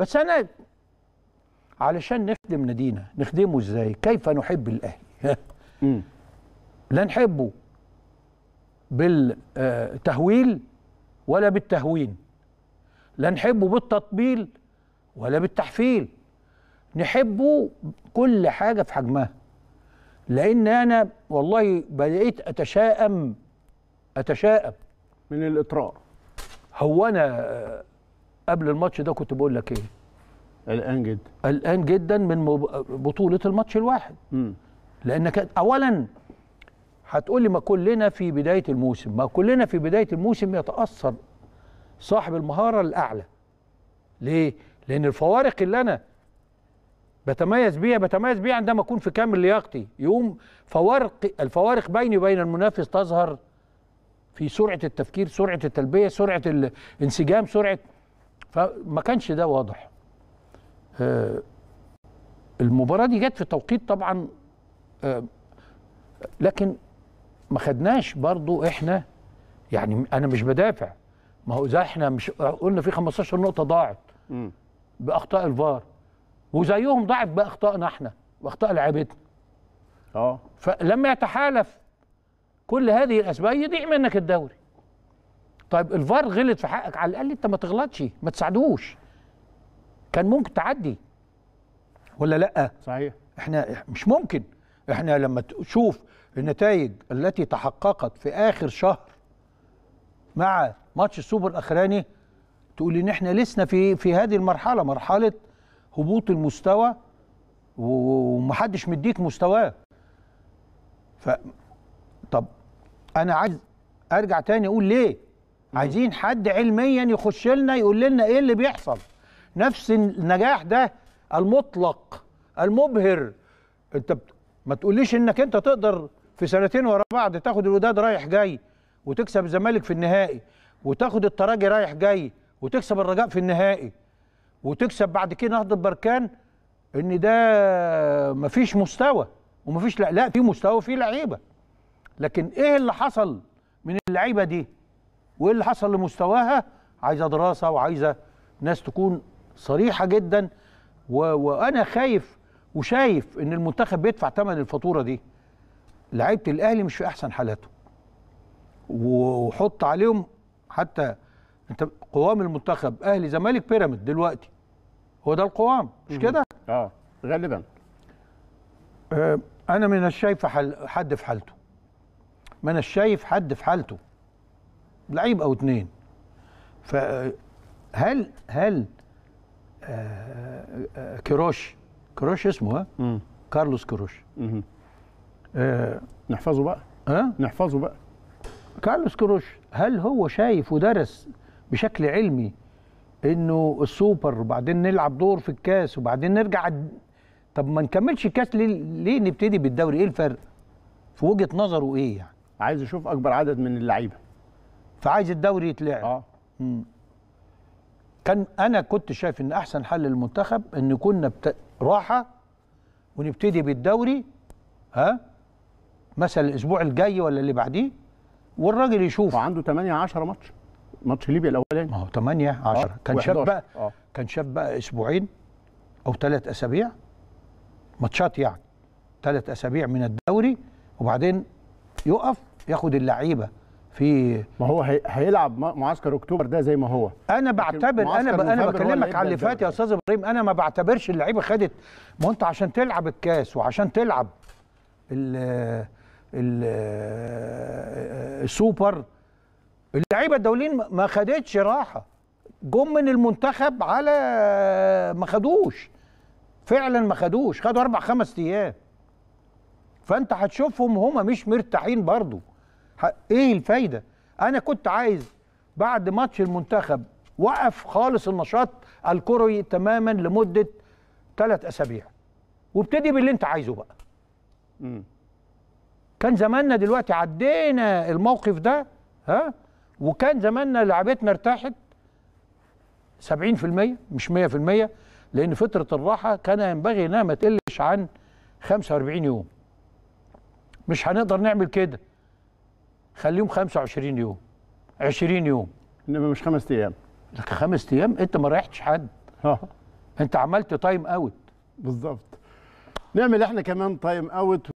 بس انا علشان نخدم نادينا نخدمه ازاي كيف نحب الاهلي لا نحبه بالتهويل ولا بالتهوين لا نحبه بالتطبيل ولا بالتحفيل نحبه كل حاجة في حجمها لأن أنا والله بدأت أتشائم أتشائم من الإطراء هو أنا قبل الماتش ده كنت بقول لك ايه قلقان جدا قلقان جدا من بطوله الماتش الواحد امم لانك اولا هتقول لي ما كلنا في بدايه الموسم ما كلنا في بدايه الموسم يتاثر صاحب المهاره الاعلى ليه لان الفوارق اللي انا بتميز بيها بتميز بيها عندما اكون في كامل لياقتي يقوم فوارق الفوارق بيني وبين المنافس تظهر في سرعه التفكير سرعه التلبيه سرعه الانسجام سرعه فما كانش ده واضح آه، المباراه دي جت في توقيت طبعا آه، لكن ما خدناش برضو احنا يعني انا مش بدافع ما هو اذا احنا مش قلنا في 15 نقطه ضاعت باخطاء الفار وزيهم ضاعت باخطائنا احنا واخطاء لعيبتنا اه فلما يتحالف كل هذه الاسباب يضيع منك الدوري طيب الفار غلط في حقك على الاقل انت ما تغلطش ما تساعدوش كان ممكن تعدي ولا لا صحيح احنا مش ممكن احنا لما تشوف النتائج التي تحققت في اخر شهر مع ماتش السوبر الاخراني تقول ان احنا لسنا في في هذه المرحله مرحله هبوط المستوى ومحدش مديك مستواه ف طب انا عايز ارجع تاني اقول ليه عايزين حد علميا يخش لنا يقول لنا ايه اللي بيحصل نفس النجاح ده المطلق المبهر انت ما تقوليش انك انت تقدر في سنتين ورا بعض تاخد الوداد رايح جاي وتكسب الزمالك في النهائي وتاخد التراجي رايح جاي وتكسب الرجاء في النهائي وتكسب بعد كده نهضه بركان ان ده مفيش مستوى ومفيش لا لا في مستوى في لعيبه لكن ايه اللي حصل من اللعيبه دي وايه اللي حصل لمستواها عايزه دراسه وعايزه ناس تكون صريحه جدا و... وانا خايف وشايف ان المنتخب بيدفع ثمن الفاتوره دي لعيبه الاهلي مش في احسن حالاته وحط عليهم حتى انت قوام المنتخب اهلي زمالك بيراميد دلوقتي هو ده القوام مش كده اه غالبا آه، انا من شايف حد في حالته ما انا شايف حد في حالته لعيب او اتنين فهل هل آه، آه، كروش كروش اسمه ها كارلوس كروش آه، نحفظه بقى ها نحفظه بقى كارلوس كروش هل هو شايف ودرس بشكل علمي انه السوبر وبعدين نلعب دور في الكاس وبعدين نرجع طب ما نكملش الكاس ليه ليه نبتدي بالدوري ايه الفرق في وجهه نظره ايه يعني عايز اشوف اكبر عدد من اللعيبه فعايز الدوري يتلعب اه مم. كان انا كنت شايف ان احسن حل للمنتخب ان كنا بت... راحه ونبتدي بالدوري ها مثلا الاسبوع الجاي ولا اللي بعديه والراجل يشوف وعنده 8 10 ماتش ماتش ليبيا الاولاني ما هو 8 10 آه. كان شاف بقى آه. كان شاف بقى اسبوعين او ثلاث اسابيع ماتشات يعني ثلاث اسابيع من الدوري وبعدين يقف ياخد اللعيبه في ما هو هيلعب معسكر اكتوبر ده زي ما هو انا بعتبر انا انا بكلمك على إيه اللي فات يا استاذ ابراهيم انا ما بعتبرش اللعيبه خدت ما انت عشان تلعب الكاس وعشان تلعب ال ال السوبر اللعيبه الدوليين ما خدتش راحه جم من المنتخب على ما خدوش فعلا ما خدوش خدوا اربع خمس ايام فانت هتشوفهم هما مش مرتاحين برضه ايه الفايده انا كنت عايز بعد ماتش المنتخب وقف خالص النشاط الكروي تماما لمده ثلاث اسابيع وابتدي باللي انت عايزه بقى م. كان زماننا دلوقتي عدينا الموقف ده ها وكان زماننا لعبتنا ارتاحت 70% مش 100% لان فتره الراحه كان ينبغي انها ما تقلش عن 45 يوم مش هنقدر نعمل كده خليهم 25 يوم 20 يوم انما مش خمس ايام لك خمس ايام انت ما ريحتش حد آه. انت عملت تايم اوت بالظبط نعمل احنا كمان تايم اوت